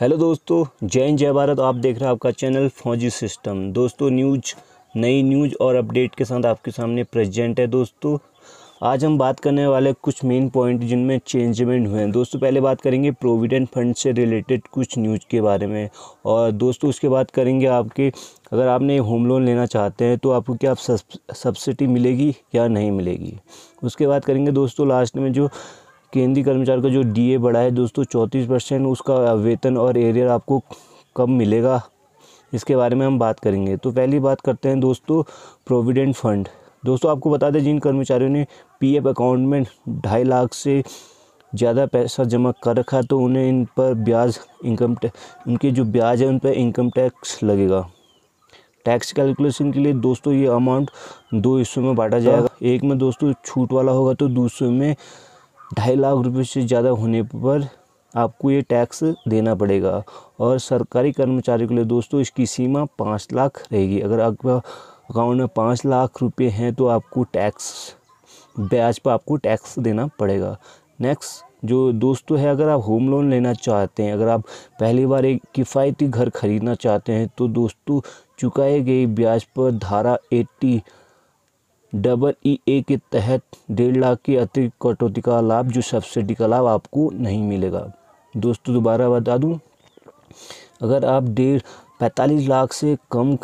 Hello दोस्तों जय हिंद जय भारत आप देख रहे हैं आपका चैनल फौजी सिस्टम दोस्तों न्यूज नई न्यूज और अपडेट के साथ आपके सामने प्रेजेंट है दोस्तों आज हम बात करने वाले कुछ मेन पॉइंट जिनमें चेंजमेंट हुए हैं दोस्तों पहले बात करेंगे प्रोविडेंट फंड से रिलेटेड कुछ न्यूज के बारे में और दोस्तों उसके बाद करेंगे आपके अगर आपने होम लोन लेना चाहते हैं तो आपको क्या आप सब्सिडी मिलेगी या नहीं मिलेगी उसके बाद करेंगे दोस्तों लास्ट में जो केंद्रीय कर्मचारी का जो डीए बढ़ा है दोस्तों चौंतीस परसेंट उसका वेतन और एरियर आपको कब मिलेगा इसके बारे में हम बात करेंगे तो पहली बात करते हैं दोस्तों प्रोविडेंट फंड दोस्तों आपको बता दें जिन कर्मचारियों ने पीएफ अकाउंट में ढाई लाख से ज़्यादा पैसा जमा कर रखा तो उन्हें इन पर ब्याज इनकम उनके जो ब्याज है उन पर इनकम टैक्स लगेगा टैक्स कैलकुलेशन के लिए दोस्तों ये अमाउंट दो हिस्सों में बांटा जाएगा हाँ। एक में दोस्तों छूट वाला होगा तो दूसरे में ढाई लाख रुपए से ज़्यादा होने पर आपको ये टैक्स देना पड़ेगा और सरकारी कर्मचारी के लिए दोस्तों इसकी सीमा पाँच लाख रहेगी अगर आपका अकाउंट में पाँच लाख रुपए हैं तो आपको टैक्स ब्याज पर आपको टैक्स देना पड़ेगा नेक्स्ट जो दोस्तों है अगर आप होम लोन लेना चाहते हैं अगर आप पहली बार एक किफ़ायती घर खरीदना चाहते हैं तो दोस्तों चुकाए गए ब्याज पर धारा एट्टी डबल ई ए के तहत डेढ़ लाख की अतिरिक्त कटौती का लाभ जो सब्सिडी का लाभ आपको नहीं मिलेगा दोस्तों दोबारा बता दूं अगर आप डेढ़ पैंतालीस लाख से कम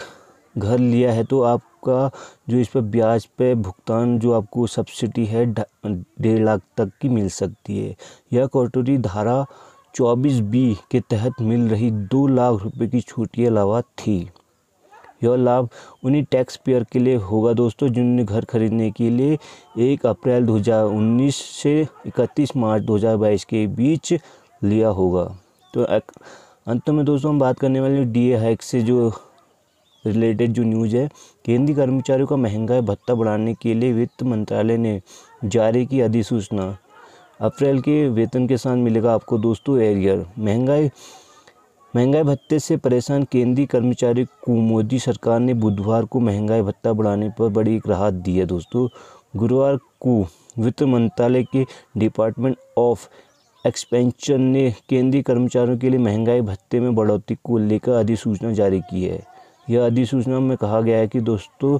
घर लिया है तो आपका जो इस पर ब्याज पे भुगतान जो आपको सब्सिडी है डेढ़ लाख तक की मिल सकती है यह कटौती धारा चौबीस बी के तहत मिल रही दो लाख रुपए की छूट के अलावा थी यह लाभ उन्हीं टैक्स पेयर के लिए होगा दोस्तों जिन्होंने घर खरीदने के लिए एक अप्रैल 2019 से 31 मार्च 2022 के बीच लिया होगा तो अंत में दोस्तों हम बात करने वाले डी ए हाइक से जो रिलेटेड जो न्यूज़ है केंद्रीय कर्मचारियों का महंगाई भत्ता बढ़ाने के लिए वित्त मंत्रालय ने जारी की अधिसूचना अप्रैल के वेतन के साथ मिलेगा आपको दोस्तों एरियर महंगाई महंगाई भत्ते से परेशान केंद्रीय कर्मचारी को मोदी सरकार ने बुधवार को महंगाई भत्ता बढ़ाने पर बड़ी राहत दी है दोस्तों गुरुवार को वित्त मंत्रालय के डिपार्टमेंट ऑफ एक्सपेंशन ने केंद्रीय कर्मचारियों के लिए महंगाई भत्ते में बढ़ोतरी को लेकर अधिसूचना जारी की है यह अधिसूचना में कहा गया है कि दोस्तों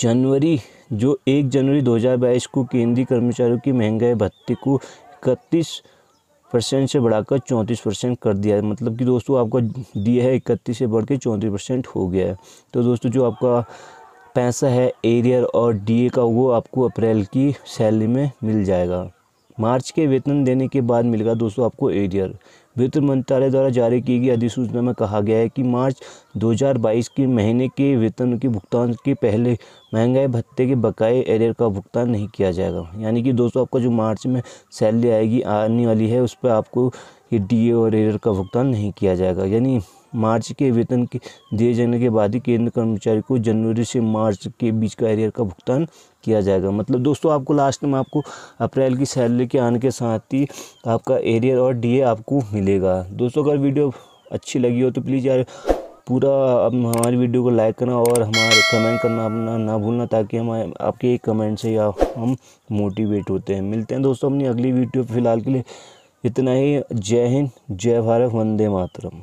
जनवरी जो 1 जनवरी 2022 को केंद्रीय कर्मचारियों की महंगाई भत्ते को इकतीस परसेंट से बढ़ाकर चौंतीस परसेंट कर दिया है मतलब कि दोस्तों आपका दिया है इकतीस से बढ़ के चौंतीस परसेंट हो गया है तो दोस्तों जो आपका पैसा है एरियर और डीए का वो आपको अप्रैल की सैलरी में मिल जाएगा मार्च के वेतन देने के बाद मिलेगा दोस्तों आपको एरियर वित्त मंत्रालय द्वारा जारी की गई अधिसूचना में कहा गया है कि मार्च 2022 के महीने के वेतन के भुगतान के पहले महंगाई भत्ते के बकाए एरियर का भुगतान नहीं किया जाएगा यानी कि दोस्तों आपका जो मार्च में सैलरी आएगी आने वाली है उस पर आपको ये डी और एरियर का भुगतान नहीं किया जाएगा यानी मार्च के वेतन के दिए जाने के बाद ही केंद्र कर्मचारी को जनवरी से मार्च के बीच का एरियर का भुगतान किया जाएगा मतलब दोस्तों आपको लास्ट में आपको अप्रैल की सैलरी के आने के साथ ही आपका एरियर और डीए आपको मिलेगा दोस्तों अगर वीडियो अच्छी लगी हो तो प्लीज़ यार पूरा अब हमारी वीडियो को लाइक करना और हमारे कमेंट करना अपना ना भूलना ताकि हम आपके एक कमेंट से या हम मोटिवेट होते हैं मिलते हैं दोस्तों अपनी अगली वीडियो फिलहाल के लिए इतना ही जय हिंद जय भारत वंदे मातरम